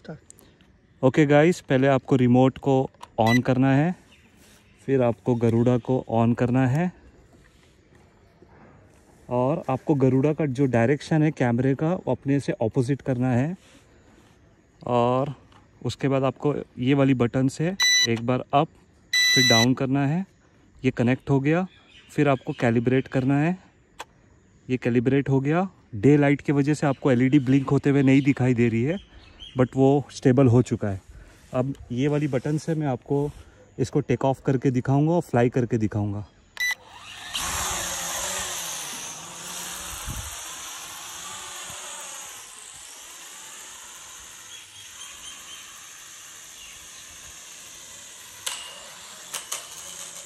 start okay guys पहले आपको remote को ऑन करना है फिर आपको गरुड़ा को ऑन करना है और आपको गरुड़ा का जो डायरेक्शन है कैमरे का वो अपने से ऑपोजिट करना है और उसके बाद आपको ये वाली बटन से एक बार अप फिर डाउन करना है ये कनेक्ट हो गया फिर आपको कैलिब्रेट करना है ये कैलिब्रेट हो गया डे लाइट की वजह से आपको एलईडी ब्लिंक e होते हुए नहीं दिखाई दे रही है बट वो स्टेबल हो चुका है अब ये वाली बटन से मैं आपको इसको टेक ऑफ करके दिखाऊंगा और फ्लाई करके दिखाऊंगा